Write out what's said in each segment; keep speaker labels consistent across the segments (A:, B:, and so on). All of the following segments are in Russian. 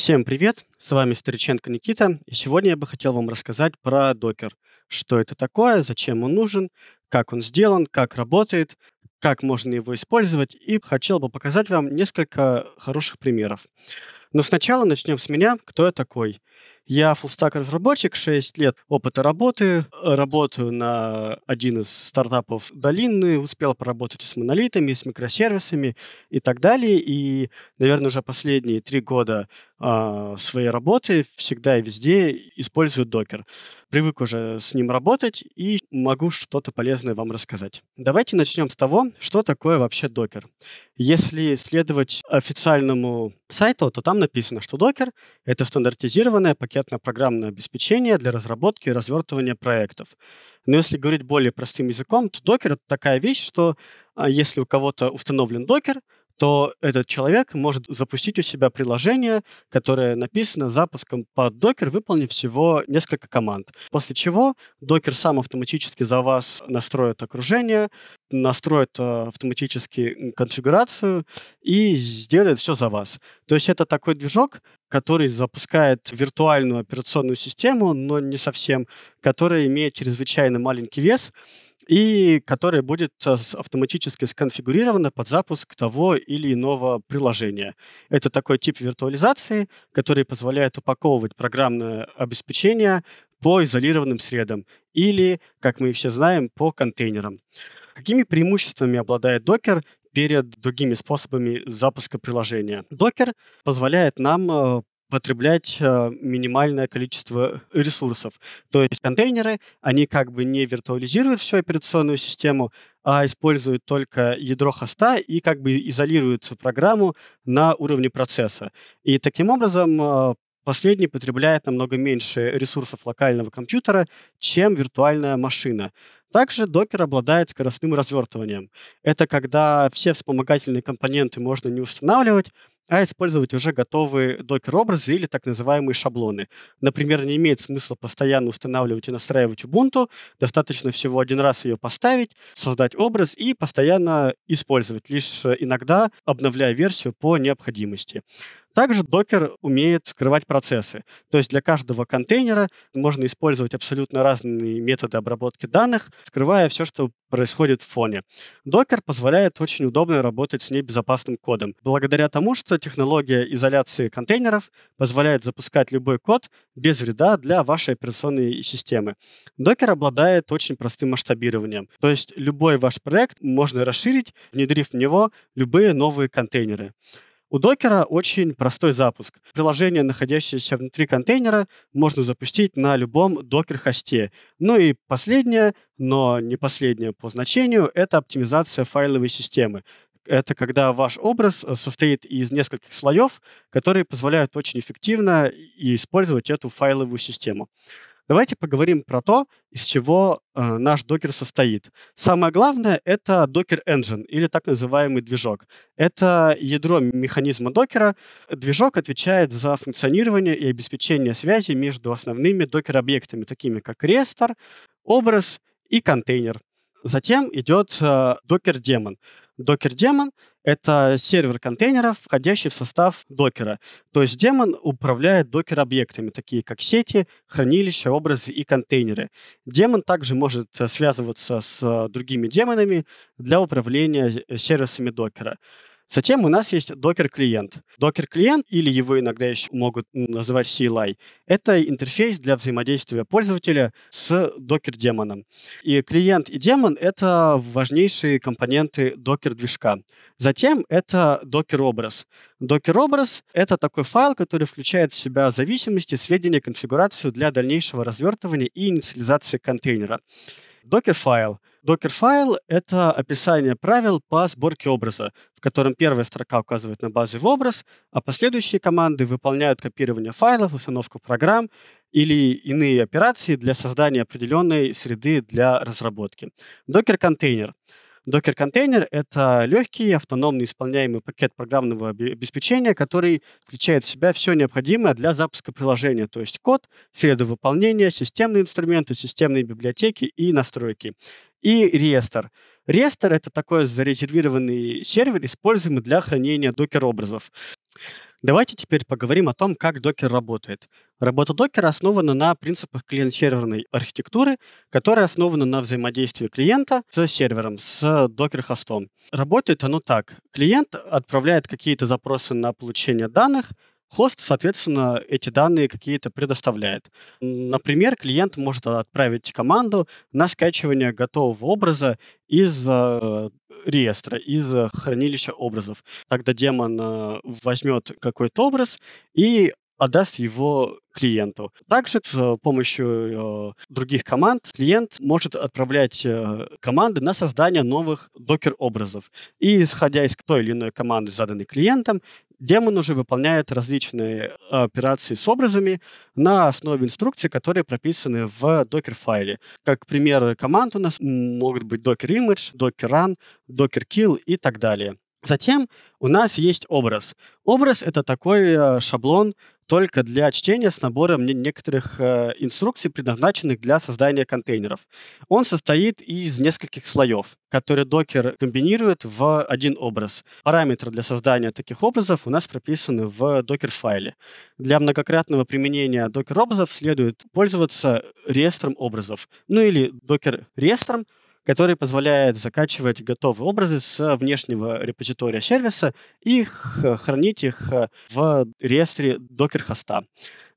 A: Всем привет, с вами Стариченко Никита, и сегодня я бы хотел вам рассказать про докер. Что это такое, зачем он нужен, как он сделан, как работает, как можно его использовать, и хотел бы показать вам несколько хороших примеров. Но сначала начнем с меня, кто я такой. Я фуллстак разработчик, 6 лет опыта работы, э, работаю на один из стартапов Долины, успел поработать с монолитами, с микросервисами и так далее. И, наверное, уже последние три года а, своей работы всегда и везде использую докер. Привык уже с ним работать и могу что-то полезное вам рассказать. Давайте начнем с того, что такое вообще докер. Если следовать официальному сайту, то там написано, что докер — это стандартизированное пакетно-программное обеспечение для разработки и развертывания проектов. Но если говорить более простым языком, то докер — это такая вещь, что а, если у кого-то установлен докер — то этот человек может запустить у себя приложение, которое написано запуском под докер, выполнив всего несколько команд. После чего докер сам автоматически за вас настроит окружение, настроит э, автоматически конфигурацию и сделает все за вас. То есть это такой движок, который запускает виртуальную операционную систему, но не совсем, которая имеет чрезвычайно маленький вес, и которая будет э, автоматически сконфигурирована под запуск того или иного приложения. Это такой тип виртуализации, который позволяет упаковывать программное обеспечение по изолированным средам или, как мы все знаем, по контейнерам. Какими преимуществами обладает Docker перед другими способами запуска приложения. Docker позволяет нам э, потреблять э, минимальное количество ресурсов. То есть контейнеры, они как бы не виртуализируют всю операционную систему, а используют только ядро хоста и как бы изолируют программу на уровне процесса. И таким образом э, последний потребляет намного меньше ресурсов локального компьютера, чем виртуальная машина. Также докер обладает скоростным развертыванием. Это когда все вспомогательные компоненты можно не устанавливать, а использовать уже готовые докер-образы или так называемые шаблоны. Например, не имеет смысла постоянно устанавливать и настраивать Ubuntu, достаточно всего один раз ее поставить, создать образ и постоянно использовать, лишь э, иногда обновляя версию по необходимости. Также Docker умеет скрывать процессы. То есть для каждого контейнера можно использовать абсолютно разные методы обработки данных, скрывая все, что происходит в фоне. Docker позволяет очень удобно работать с небезопасным кодом, благодаря тому, что технология изоляции контейнеров позволяет запускать любой код без вреда для вашей операционной системы. Docker обладает очень простым масштабированием, то есть любой ваш проект можно расширить, внедрив в него любые новые контейнеры. У докера очень простой запуск. Приложение, находящееся внутри контейнера, можно запустить на любом докер-хосте. Ну и последнее, но не последнее по значению, это оптимизация файловой системы. Это когда ваш образ э, состоит из нескольких слоев, которые позволяют очень эффективно использовать эту файловую систему. Давайте поговорим про то, из чего э, наш докер состоит. Самое главное — это Docker Engine, или так называемый движок. Это ядро механизма докера. Движок отвечает за функционирование и обеспечение связи между основными докер-объектами, такими как рестор, образ и контейнер. Затем идет э, Docker Daemon. Docker Daemon это сервер контейнеров, входящий в состав докера. То есть демон управляет докер-объектами, такие как сети, хранилища, образы и контейнеры. Демон также может э, связываться с э, другими демонами для управления э, сервисами докера. Затем у нас есть Docker клиент Docker клиент или его иногда еще могут называть CLI, это интерфейс для взаимодействия пользователя с Docker демоном И клиент и демон — это важнейшие компоненты Docker движка Затем это Docker образ Docker — это такой файл, который включает в себя зависимости, сведения, конфигурацию для дальнейшего развертывания и инициализации контейнера. Docker файл докер — это описание правил по сборке образа, в котором первая строка указывает на базовый образ, а последующие команды выполняют копирование файлов, установку программ или иные операции для создания определенной среды для разработки. докер контейнер докер — это легкий, автономный, исполняемый пакет программного обеспечения, который включает в себя все необходимое для запуска приложения, то есть код, среду выполнения, системные инструменты, системные библиотеки и настройки и реестр. Реестр — это такой зарезервированный сервер, используемый для хранения докер-образов. Давайте теперь поговорим о том, как докер работает. Работа докера основана на принципах клиент-серверной архитектуры, которая основана на взаимодействии клиента с сервером, с докер-хостом. Работает оно так. Клиент отправляет какие-то запросы на получение данных, Хост, соответственно, эти данные какие-то предоставляет. Например, клиент может отправить команду на скачивание готового образа из э, реестра, из э, хранилища образов. Тогда демон э, возьмет какой-то образ и отдаст его клиенту. Также с э, помощью э, других команд клиент может отправлять э, команды на создание новых докер-образов. И исходя из той или иной команды, заданной клиентом, демон уже выполняет различные э, операции с образами на основе инструкций, которые прописаны в докер-файле. Как пример команд у нас могут быть docker image, docker run, docker kill и так далее. Затем у нас есть образ. Образ — это такой э, шаблон только для чтения с набором некоторых э, инструкций, предназначенных для создания контейнеров. Он состоит из нескольких слоев, которые докер комбинирует в один образ. Параметры для создания таких образов у нас прописаны в докер-файле. Для многократного применения докер-образов следует пользоваться реестром образов, ну или докер-реестром, который позволяет закачивать готовые образы с внешнего репозитория сервиса и хранить их э, в реестре Docker хоста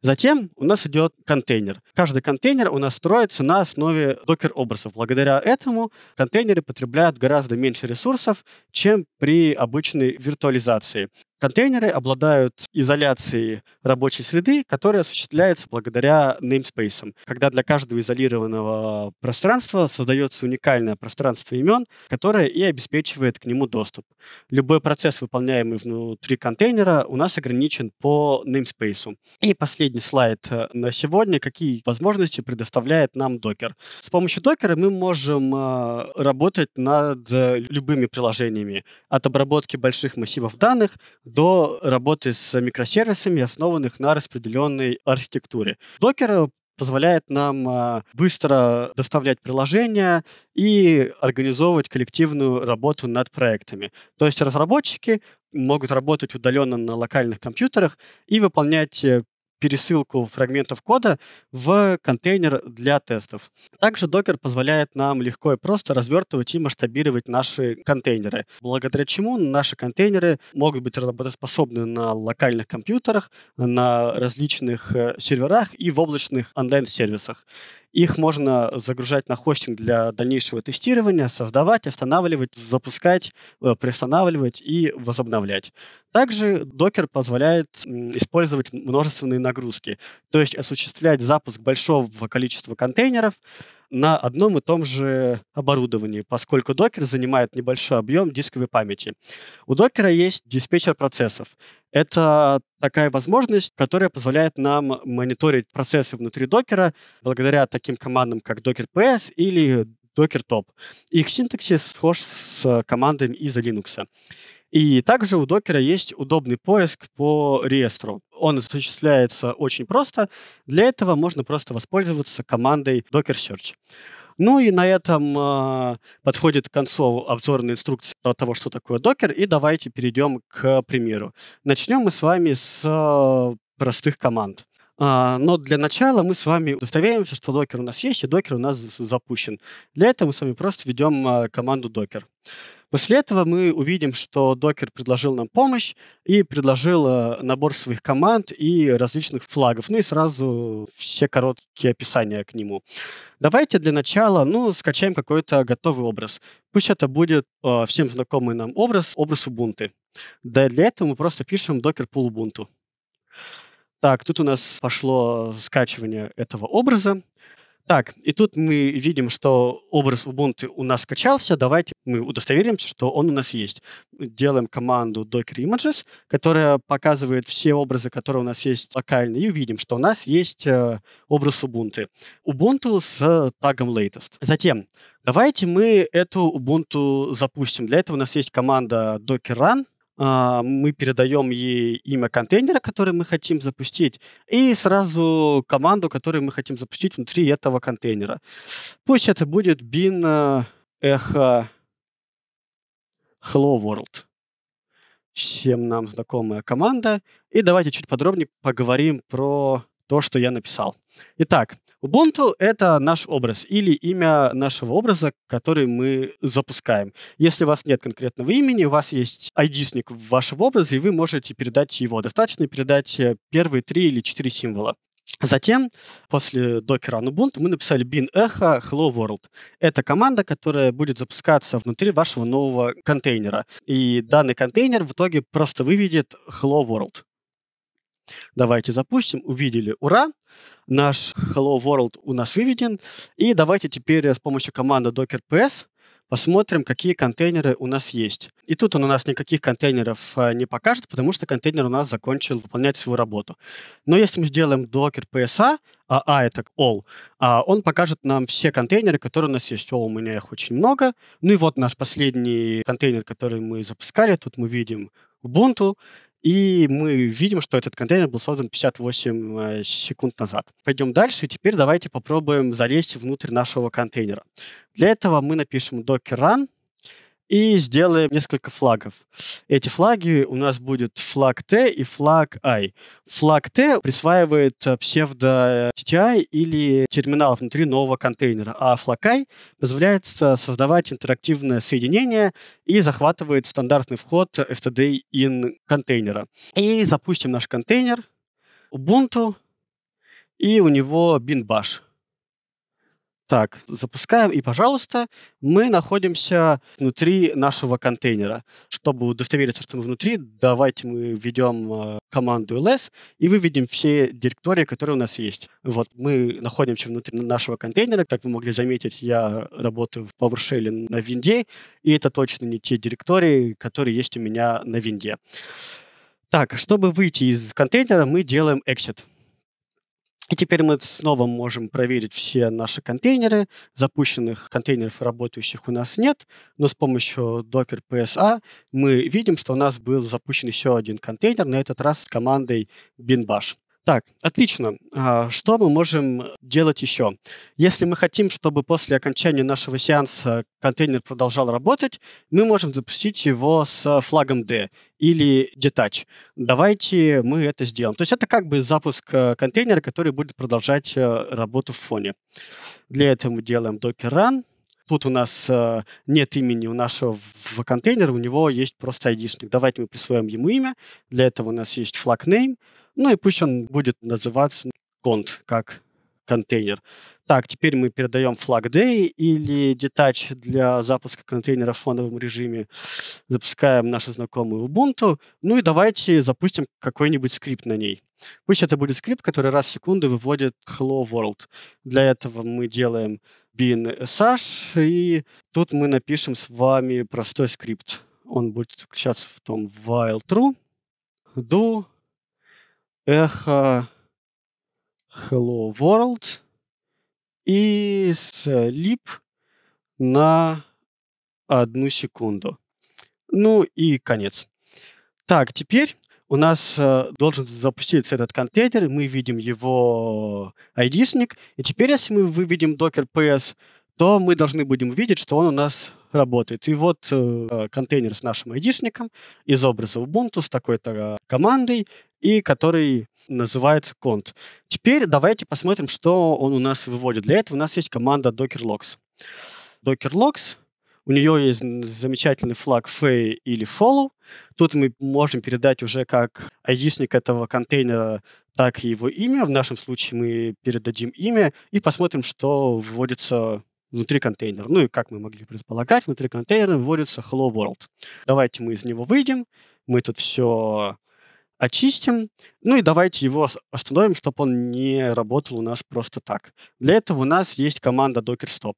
A: Затем у нас идет контейнер. Каждый контейнер у нас строится на основе докер-образов. Благодаря этому контейнеры потребляют гораздо меньше ресурсов, чем при обычной виртуализации. Контейнеры обладают изоляцией рабочей среды, которая осуществляется благодаря namespace, когда для каждого изолированного пространства создается уникальное пространство имен, которое и обеспечивает к нему доступ. Любой процесс, выполняемый внутри контейнера, у нас ограничен по namespace. И последний слайд э, на сегодня, какие возможности предоставляет нам Docker. С помощью Docker мы можем э, работать над любыми приложениями, от обработки больших массивов данных до работы с микросервисами, основанных на распределенной архитектуре. Докер позволяет нам а, быстро доставлять приложения и организовывать коллективную работу над проектами. То есть разработчики могут работать удаленно на локальных компьютерах и выполнять э, пересылку фрагментов кода в контейнер для тестов. Также Docker позволяет нам легко и просто развертывать и масштабировать наши контейнеры, благодаря чему наши контейнеры могут быть работоспособны на локальных компьютерах, на различных э, серверах и в облачных онлайн-сервисах. Их можно загружать на хостинг для дальнейшего тестирования, создавать, останавливать, запускать, э, приостанавливать и возобновлять. Также Docker позволяет использовать множественные нагрузки, то есть осуществлять запуск большого количества контейнеров, на одном и том же оборудовании, поскольку докер занимает небольшой объем дисковой памяти. У докера есть диспетчер процессов. Это такая возможность, которая позволяет нам мониторить процессы внутри докера благодаря таким командам, как docker ps или docker top. Их синтаксис схож с командами из Linux. И также у докера есть удобный поиск по реестру. Он осуществляется очень просто. Для этого можно просто воспользоваться командой Docker Search. Ну и на этом э, подходит к концу обзорная инструкция того, что такое Docker. и давайте перейдем к примеру. Начнем мы с вами с э, простых команд. Э, но для начала мы с вами удостоверимся, что Docker у нас есть, и Docker у нас запущен. Для этого мы с вами просто ведем э, команду Docker. После этого мы увидим, что Docker предложил нам помощь и предложил э, набор своих команд и различных флагов. Ну и сразу все короткие описания к нему. Давайте для начала, ну, скачаем какой-то готовый образ. Пусть это будет э, всем знакомый нам образ, образ Ubuntu. Да, для этого мы просто пишем docker pull Ubuntu. Так, тут у нас пошло скачивание этого образа. Так, и тут мы видим, что образ Ubuntu у нас скачался. Давайте мы удостоверимся, что он у нас есть. Делаем команду docker images, которая показывает все образы, которые у нас есть локально, и увидим, что у нас есть э, образ Ubuntu. Ubuntu с тагом latest. Затем Давайте мы эту Ubuntu запустим. Для этого у нас есть команда docker run, а, мы передаем ей имя контейнера, который мы хотим запустить, и сразу команду, которую мы хотим запустить внутри этого контейнера. Пусть это будет bin echo hello world. Всем нам знакомая команда. И давайте чуть подробнее поговорим про то, что я написал. Итак, Ubuntu — это наш образ или имя нашего образа, который мы запускаем. Если у вас нет конкретного имени, у вас есть id в вашем образе, и вы можете передать его. Достаточно передать э, первые три или четыре символа. Затем, после докера Ubuntu, мы написали bin echo hello world. Это команда, которая будет запускаться внутри вашего нового контейнера. И данный контейнер в итоге просто выведет hello world. Давайте запустим. Увидели. Ура! Наш Hello World у нас выведен. И давайте теперь э, с помощью команды docker ps посмотрим, какие контейнеры у нас есть. И тут он у нас никаких контейнеров э, не покажет, потому что контейнер у нас закончил выполнять свою работу. Но если мы сделаем docker psa, а, а это all, а он покажет нам все контейнеры, которые у нас есть. О, у меня их очень много. Ну и вот наш последний контейнер, который мы запускали. Тут мы видим Ubuntu, и мы видим, что этот контейнер был создан 58 э, секунд назад. Пойдем дальше. И теперь давайте попробуем залезть внутрь нашего контейнера. Для этого мы напишем docker run и сделаем несколько флагов. Эти флаги у нас будет флаг T и флаг I. Флаг T присваивает э, псевдо TTI э, или терминал внутри нового контейнера, а флаг I позволяет э, создавать интерактивное соединение и захватывает стандартный вход STD in контейнера. И запустим наш контейнер Ubuntu, и у него bin bash. Так, запускаем, и, пожалуйста, мы находимся внутри нашего контейнера. Чтобы удостовериться, что мы внутри, давайте мы введем э, команду ls и выведем все директории, которые у нас есть. Вот, мы находимся внутри нашего контейнера. Как вы могли заметить, я работаю в PowerShell на винде, и это точно не те директории, которые есть у меня на винде. Так, чтобы выйти из контейнера, мы делаем exit. И теперь мы снова можем проверить все наши контейнеры. Запущенных контейнеров работающих у нас нет, но с помощью Docker PSA мы видим, что у нас был запущен еще один контейнер, на этот раз с командой binbash. Так, отлично. А, что мы можем делать еще? Если мы хотим, чтобы после окончания нашего сеанса контейнер продолжал работать, мы можем запустить его с флагом D или detach. Давайте мы это сделаем. То есть это как бы запуск э, контейнера, который будет продолжать э, работу в фоне. Для этого мы делаем docker run. Тут у нас э, нет имени у нашего в контейнера, у него есть просто id -шник. Давайте мы присвоим ему имя. Для этого у нас есть флаг name. Ну и пусть он будет называться конт, как контейнер. Так, теперь мы передаем flag day или detach для запуска контейнера в фоновом режиме. Запускаем нашу знакомую Ubuntu. Ну и давайте запустим какой-нибудь скрипт на ней. Пусть это будет скрипт, который раз в секунду выводит Hello World. Для этого мы делаем bin sh, и тут мы напишем с вами простой скрипт. Он будет заключаться в том while true, do эхо Hello World и Sleep на одну секунду. Ну и конец. Так, теперь у нас э, должен запуститься этот контейнер, мы видим его ID-шник, и теперь, если мы выведем Docker PS, то мы должны будем видеть, что он у нас работает. И вот э, контейнер с нашим ID-шником из образа Ubuntu с такой-то командой и который называется конт. Теперь давайте посмотрим, что он у нас выводит. Для этого у нас есть команда docker logs docker logs у нее есть замечательный флаг fay или follow. Тут мы можем передать уже как айдишник этого контейнера, так и его имя. В нашем случае мы передадим имя и посмотрим, что вводится внутри контейнера. Ну и как мы могли предполагать, внутри контейнера вводится Hello World. Давайте мы из него выйдем. Мы тут все очистим, ну и давайте его остановим, чтобы он не работал у нас просто так. Для этого у нас есть команда docker stop.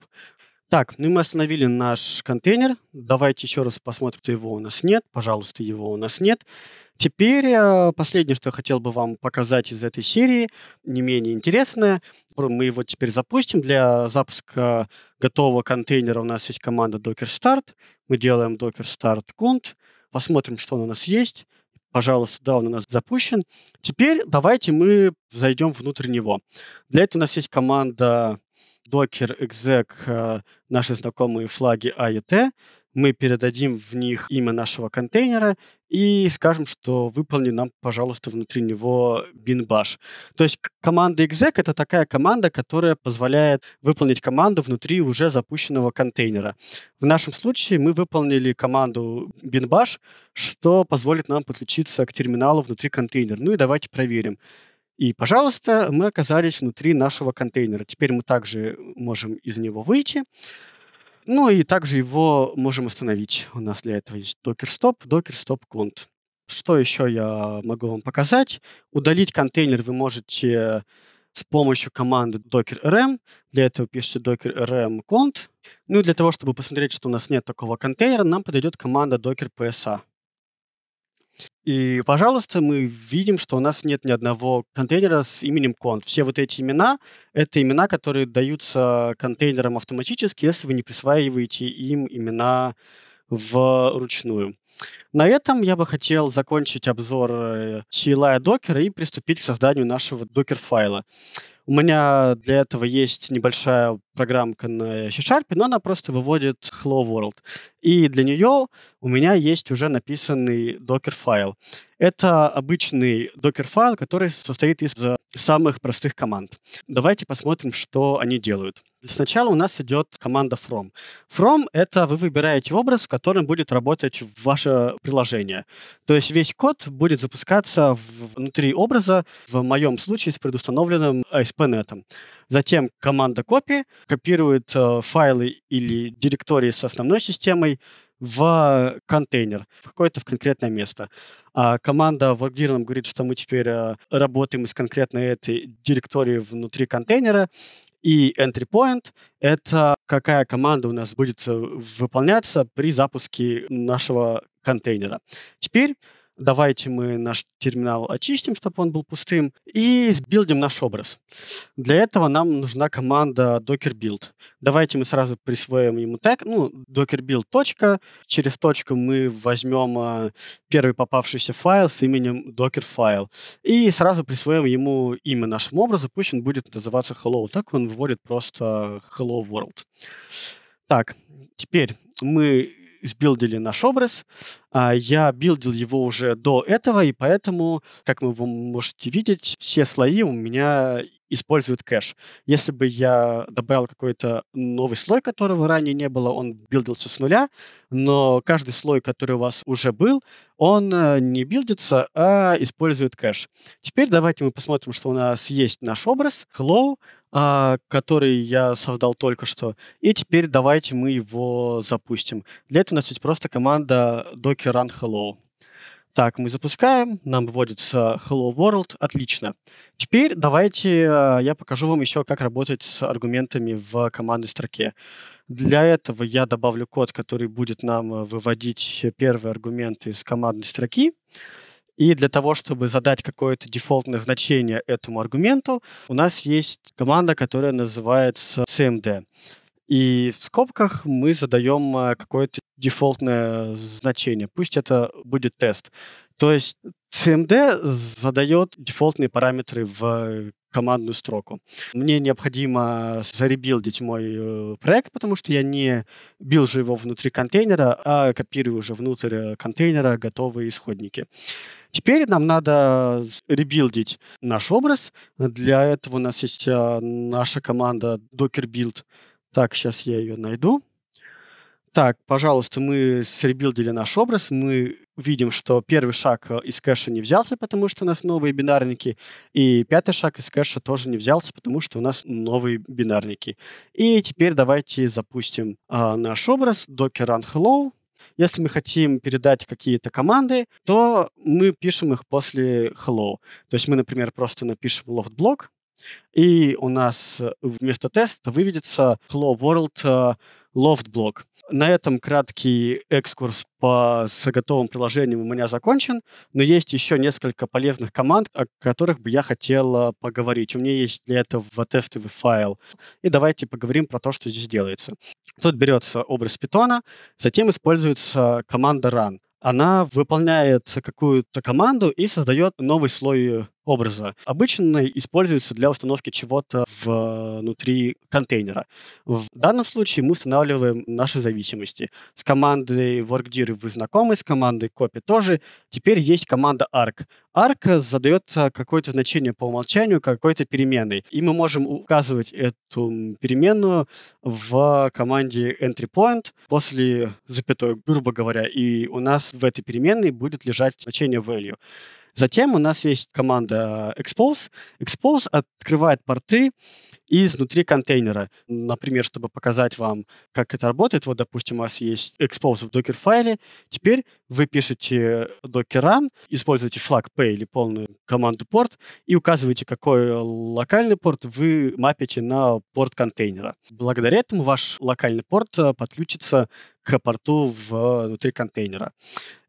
A: Так, ну мы остановили наш контейнер. Давайте еще раз посмотрим, что его у нас нет. Пожалуйста, его у нас нет. Теперь э, последнее, что я хотел бы вам показать из этой серии, не менее интересное. Мы его теперь запустим. Для запуска готового контейнера у нас есть команда docker start. Мы делаем docker start conf. Посмотрим, что он у нас есть. Пожалуйста, да, он у нас запущен. Теперь давайте мы зайдем внутрь него. Для этого у нас есть команда docker exec, э, наши знакомые флаги AET. А мы передадим в них имя нашего контейнера и скажем, что выполни нам, пожалуйста, внутри него бинбаш. То есть команда exec — это такая команда, которая позволяет выполнить команду внутри уже запущенного контейнера. В нашем случае мы выполнили команду binbash, что позволит нам подключиться к терминалу внутри контейнера. Ну и давайте проверим. И, пожалуйста, мы оказались внутри нашего контейнера. Теперь мы также можем из него выйти. Ну и также его можем остановить. У нас для этого есть docker stop, docker stop cont. Что еще я могу вам показать? Удалить контейнер вы можете с помощью команды docker rm. Для этого пишите docker rm cont. Ну и для того, чтобы посмотреть, что у нас нет такого контейнера, нам подойдет команда docker psa. И, пожалуйста, мы видим, что у нас нет ни одного контейнера с именем конт. Все вот эти имена — это имена, которые даются контейнерам автоматически, если вы не присваиваете им имена вручную. На этом я бы хотел закончить обзор CLI э, Docker и приступить к созданию нашего Docker файла У меня для этого есть небольшая программка на C-Sharp, но она просто выводит Hello World. И для нее у меня есть уже написанный докер-файл. Это обычный докер-файл, который состоит из э, самых простых команд. Давайте посмотрим, что они делают. Сначала у нас идет команда from. From — это вы выбираете образ, в котором будет работать ваше приложение. То есть весь код будет запускаться внутри образа, в моем случае с предустановленным ASP.NET. Затем команда копии копирует э, файлы или директории с основной системой в контейнер, в какое-то в конкретное место. А команда в Workdir нам говорит, что мы теперь э, работаем из конкретной этой директории внутри контейнера, и entry point — это какая команда у нас будет э, выполняться при запуске нашего контейнера. Теперь давайте мы наш терминал очистим, чтобы он был пустым, и сбилдим наш образ. Для этого нам нужна команда docker build. Давайте мы сразу присвоим ему тег, ну, docker build точка, через точку мы возьмем а, первый попавшийся файл с именем docker файл и сразу присвоим ему имя нашему образу, пусть он будет называться hello. Так он вводит просто а, hello world. Так, теперь мы сбилдили наш образ. А, я билдил его уже до этого, и поэтому, как вы можете видеть, все слои у меня используют кэш. Если бы я добавил какой-то новый слой, которого ранее не было, он билдился с нуля, но каждый слой, который у вас уже был, он э, не билдится, а использует кэш. Теперь давайте мы посмотрим, что у нас есть наш образ, hello, а, который я создал только что. И теперь давайте мы его запустим. Для этого у нас есть просто команда docker run hello. Так, мы запускаем, нам выводится Hello World, отлично. Теперь давайте э, я покажу вам еще, как работать с аргументами в командной строке. Для этого я добавлю код, который будет нам э, выводить первый аргумент из командной строки. И для того, чтобы задать какое-то дефолтное значение этому аргументу, у нас есть команда, которая называется cmd. И в скобках мы задаем э, какое-то дефолтное значение. Пусть это будет тест. То есть CMD эм задает дефолтные параметры в командную строку. Мне необходимо заребилдить мой э, проект, потому что я не бил билжу его внутри контейнера, а копирую уже внутрь э, контейнера готовые исходники. Теперь нам надо ребилдить наш образ. Для этого у нас есть наша команда Docker Build, так, сейчас я ее найду. Так, пожалуйста, мы сребилдили наш образ, мы видим, что первый шаг э, из кэша не взялся, потому что у нас новые бинарники, и пятый шаг из кэша тоже не взялся, потому что у нас новые бинарники. И теперь давайте запустим э, наш образ docker run hello. Если мы хотим передать какие-то команды, то мы пишем их после hello. То есть мы, например, просто напишем loft блок, и у нас э, вместо теста выведется Hello World э, loft Loftblock. На этом краткий экскурс по с готовым приложением у меня закончен, но есть еще несколько полезных команд, о которых бы я хотел поговорить. У меня есть для этого тестовый файл. И давайте поговорим про то, что здесь делается. Тут берется образ питона, затем используется команда run. Она выполняет какую-то команду и создает новый слой образа, обычно используется для установки чего-то э, внутри контейнера. В данном случае мы устанавливаем наши зависимости. С командой workdir вы знакомы, с командой copy тоже. Теперь есть команда arc. Arc задает э, какое-то значение по умолчанию какой-то переменной. И мы можем указывать эту переменную в команде entry point после запятой, грубо говоря. И у нас в этой переменной будет лежать значение value. Затем у нас есть команда Expose. Expose открывает порты изнутри контейнера. Например, чтобы показать вам, как это работает, вот, допустим, у вас есть Expose в докер-файле. Теперь вы пишете docker run, используете флаг p или полную команду порт и указываете, какой локальный порт вы мапите на порт контейнера. Благодаря этому ваш локальный порт э, подключится к порту э, внутри контейнера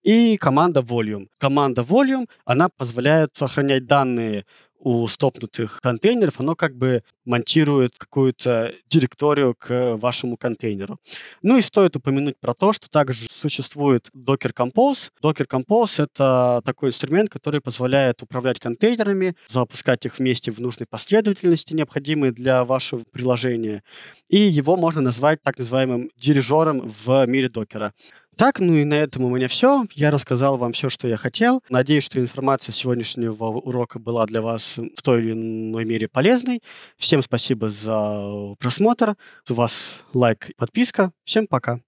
A: и команда volume. Команда volume, она позволяет сохранять данные у стопнутых контейнеров, оно как бы монтирует какую-то директорию к вашему контейнеру. Ну и стоит упомянуть про то, что также существует Docker Compose. Docker Compose — это такой инструмент, который позволяет управлять контейнерами, запускать их вместе в нужной последовательности, необходимой для вашего приложения. И его можно назвать так называемым дирижером в мире докера. Так, ну и на этом у меня все. Я рассказал вам все, что я хотел. Надеюсь, что информация сегодняшнего урока была для вас в той или иной мере полезной. Всем спасибо за просмотр. У вас лайк, подписка. Всем пока.